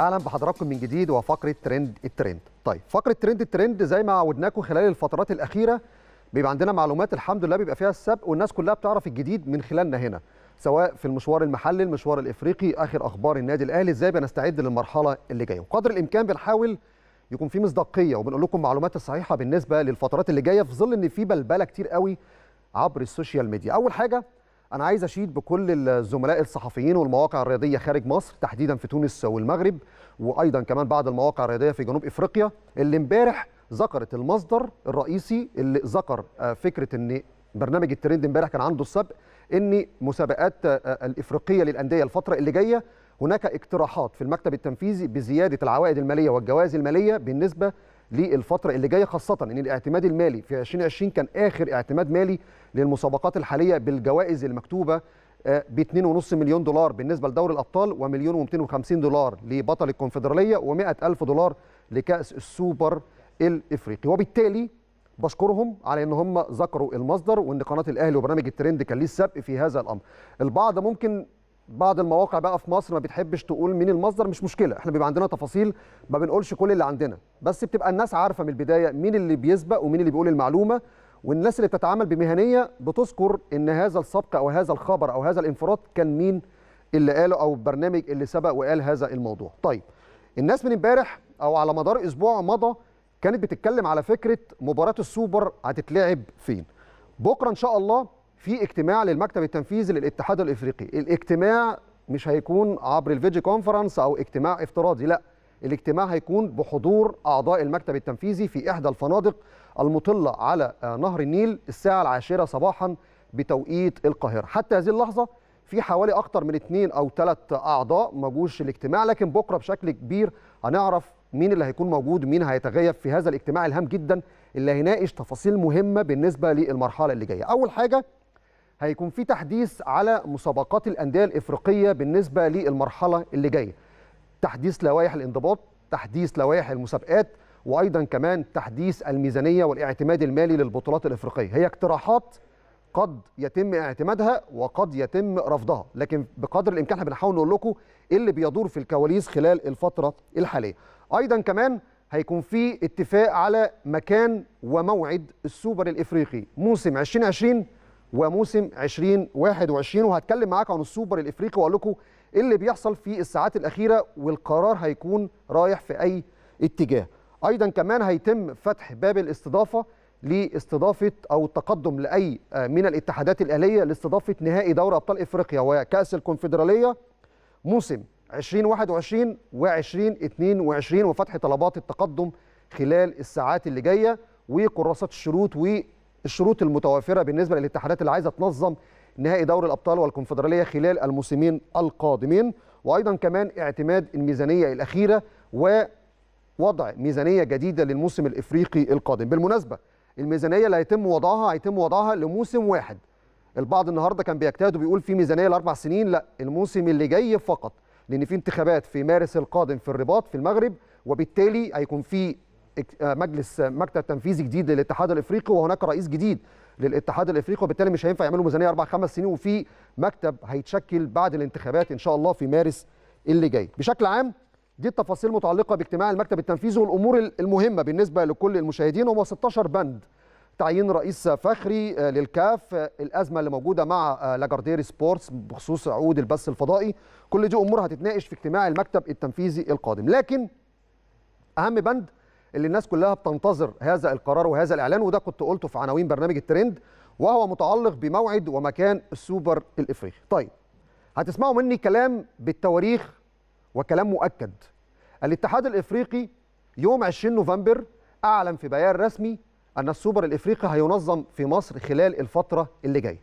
اهلا بحضراتكم من جديد وفقره ترند الترند طيب فقره ترند الترند زي ما عودناكم خلال الفترات الاخيره بيبقى عندنا معلومات الحمد لله بيبقى فيها السبق والناس كلها بتعرف الجديد من خلالنا هنا سواء في المشوار المحلي المشوار الافريقي اخر اخبار النادي الاهلي ازاي بنستعد للمرحله اللي جايه وقدر الامكان بنحاول يكون في مصداقيه وبنقول لكم معلومات الصحيحه بالنسبه للفترات اللي جايه في ظل ان في بلبله كتير قوي عبر السوشيال ميديا اول حاجه انا عايز اشيد بكل الزملاء الصحفيين والمواقع الرياضيه خارج مصر تحديدا في تونس والمغرب وايضا كمان بعض المواقع الرياضيه في جنوب افريقيا اللي امبارح ذكرت المصدر الرئيسي اللي ذكر آه، فكره ان برنامج الترند امبارح كان عنده السبق ان مسابقات آه، آه، الافريقيه للانديه الفتره اللي جايه هناك اقتراحات في المكتب التنفيذي بزياده العوائد الماليه والجوائز الماليه بالنسبه للفتره اللي جايه خاصه ان الاعتماد المالي في 2020 كان اخر اعتماد مالي للمسابقات الحاليه بالجوائز المكتوبه آه، ب 2.5 مليون دولار بالنسبه لدوري الابطال ومليون و250 دولار لبطل الكونفدراليه و100 الف دولار لكاس السوبر الافريقي وبالتالي بشكرهم على ان هم ذكروا المصدر وان قناه الاهلي وبرنامج الترند كان ليه السبق في هذا الامر البعض ممكن بعض المواقع بقى في مصر ما بتحبش تقول مين المصدر مش مشكله احنا بيبقى عندنا تفاصيل ما بنقولش كل اللي عندنا بس بتبقى الناس عارفه من البدايه مين اللي بيسبق ومين اللي بيقول المعلومه والناس اللي بتتعامل بمهنيه بتذكر ان هذا السبق او هذا الخبر او هذا الانفراد كان مين اللي قاله او البرنامج اللي سبق وقال هذا الموضوع طيب الناس من امبارح او على مدار اسبوع مضى كانت بتتكلم على فكره مباراه السوبر هتتلعب فين بكره ان شاء الله في اجتماع للمكتب التنفيذي للاتحاد الافريقي الاجتماع مش هيكون عبر الفيديو كونفرنس او اجتماع افتراضي لا الاجتماع هيكون بحضور اعضاء المكتب التنفيذي في احدى الفنادق المطله على نهر النيل الساعه العاشره صباحا بتوقيت القاهره حتى هذه اللحظه في حوالي اكتر من اثنين او ثلاث اعضاء ما جوش الاجتماع لكن بكره بشكل كبير هنعرف مين اللي هيكون موجود مين هيتغيب في هذا الاجتماع الهام جدا اللي هيناقش تفاصيل مهمه بالنسبه للمرحله اللي جايه اول حاجه هيكون في تحديث على مسابقات الأندية الإفريقية بالنسبة للمرحلة اللي جاية تحديث لوائح الانضباط تحديث لوائح المسابقات وأيضا كمان تحديث الميزانية والاعتماد المالي للبطولات الإفريقية هي اقتراحات قد يتم اعتمادها وقد يتم رفضها لكن بقدر الامكان احنا بنحاول نقول لكم ايه اللي بيدور في الكواليس خلال الفتره الحاليه ايضا كمان هيكون في اتفاق على مكان وموعد السوبر الافريقي موسم 2020 وموسم 2021 وهتكلم معاك عن السوبر الافريقي واقول لكم ايه اللي بيحصل في الساعات الاخيره والقرار هيكون رايح في اي اتجاه ايضا كمان هيتم فتح باب الاستضافه لاستضافه او التقدم لاي آه، من الاتحادات الاهليه لاستضافه نهائي دوري ابطال افريقيا وكاس الكونفدراليه موسم 2021 و2022 وفتح طلبات التقدم خلال الساعات اللي جايه وكراسات الشروط و الشروط المتوافره بالنسبه للاتحادات اللي عايزه تنظم نهائي دوري الابطال والكونفدراليه خلال الموسمين القادمين وايضا كمان اعتماد الميزانيه الاخيره ووضع ميزانيه جديده للموسم الافريقي القادم بالمناسبه الميزانيه اللي هيتم وضعها هيتم وضعها لموسم واحد البعض النهارده كان بيجتهد وبيقول في ميزانيه لاربع سنين لا الموسم اللي جاي فقط لان في انتخابات في مارس القادم في الرباط في المغرب وبالتالي هيكون في آه، مجلس مكتب تنفيذي جديد للاتحاد الافريقي وهناك رئيس جديد للاتحاد الافريقي وبالتالي مش هينفع يعملوا ميزانيه اربع خمس سنين وفي مكتب هيتشكل بعد الانتخابات ان شاء الله في مارس اللي جاي بشكل عام دي التفاصيل المتعلقه باجتماع المكتب التنفيذي والامور المهمه بالنسبه لكل المشاهدين هو 16 بند تعيين رئيس فخري آه، للكاف آه، الازمه اللي موجوده مع لاجاردير سبورتس بخصوص عقود البث الفضائي كل دي امور هتتناقش في اجتماع المكتب التنفيذي القادم لكن اهم بند اللي الناس كلها بتنتظر هذا القرار وهذا الإعلان وده كنت قلته في عناوين برنامج الترند وهو متعلق بموعد ومكان السوبر الإفريقي طيب هتسمعوا مني كلام بالتواريخ وكلام مؤكد الاتحاد الإفريقي يوم 20 نوفمبر أعلن في بيان رسمي أن السوبر الإفريقي هينظم في مصر خلال الفترة اللي جاية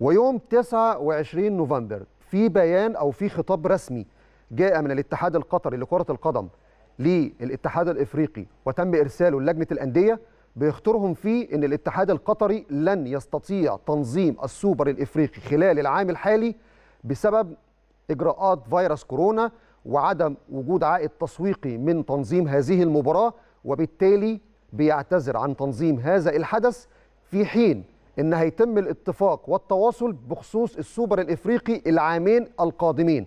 ويوم 29 نوفمبر في بيان أو في خطاب رسمي جاء من الاتحاد القطري لكرة القدم للاتحاد الافريقي وتم ارساله للجنه الانديه بيخطرهم فيه ان الاتحاد القطري لن يستطيع تنظيم السوبر الافريقي خلال العام الحالي بسبب اجراءات فيروس كورونا وعدم وجود عائد تسويقي من تنظيم هذه المباراه وبالتالي بيعتذر عن تنظيم هذا الحدث في حين ان هيتم الاتفاق والتواصل بخصوص السوبر الافريقي العامين القادمين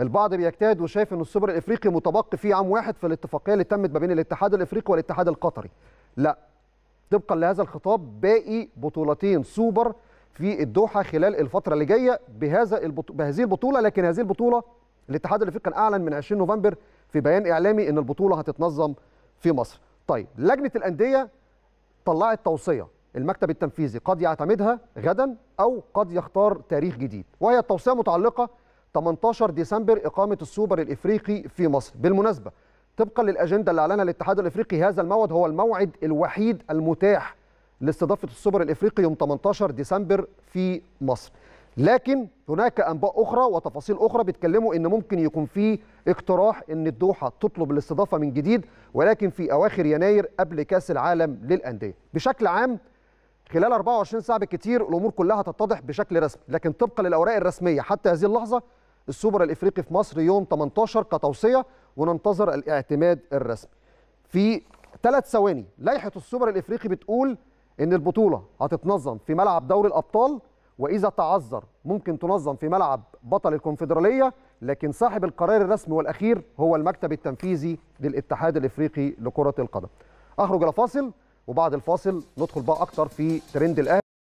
البعض بيجتهد وشايف ان السوبر الافريقي متبقي فيه عام واحد في الاتفاقيه اللي تمت ما بين الاتحاد الافريقي والاتحاد القطري لا طبقا لهذا الخطاب باقي بطولتين سوبر في الدوحه خلال الفتره اللي جايه بهذا البط... بهذه البطوله لكن هذه البطوله الاتحاد الافريقي اعلن من 20 نوفمبر في بيان اعلامي ان البطوله هتتنظم في مصر طيب لجنه الانديه طلعت توصيه المكتب التنفيذي قد يعتمدها غدا او قد يختار تاريخ جديد وهي التوصيه متعلقه 18 ديسمبر إقامة السوبر الإفريقي في مصر بالمناسبة طبقا للأجندة اللي أعلنها الاتحاد الإفريقي هذا الموعد هو الموعد الوحيد المتاح لاستضافة السوبر الإفريقي يوم 18 ديسمبر في مصر لكن هناك أنباء أخرى وتفاصيل أخرى بيتكلموا إن ممكن يكون في اقتراح إن الدوحة تطلب الاستضافة من جديد ولكن في أواخر يناير قبل كأس العالم للأندية بشكل عام خلال 24 ساعة بالكتير الأمور كلها تتضح بشكل رسمي لكن طبقا للأوراق الرسمية حتى هذه اللحظة السوبر الافريقي في مصر يوم 18 كتوصيه وننتظر الاعتماد الرسمي. في ثلاث ثواني لائحه السوبر الافريقي بتقول ان البطوله هتتنظم في ملعب دوري الابطال واذا تعذر ممكن تنظم في ملعب بطل الكونفدراليه لكن صاحب القرار الرسمي والاخير هو المكتب التنفيذي للاتحاد الافريقي لكره القدم. اخرج الى فاصل وبعد الفاصل ندخل بقى اكتر في ترند الاهلي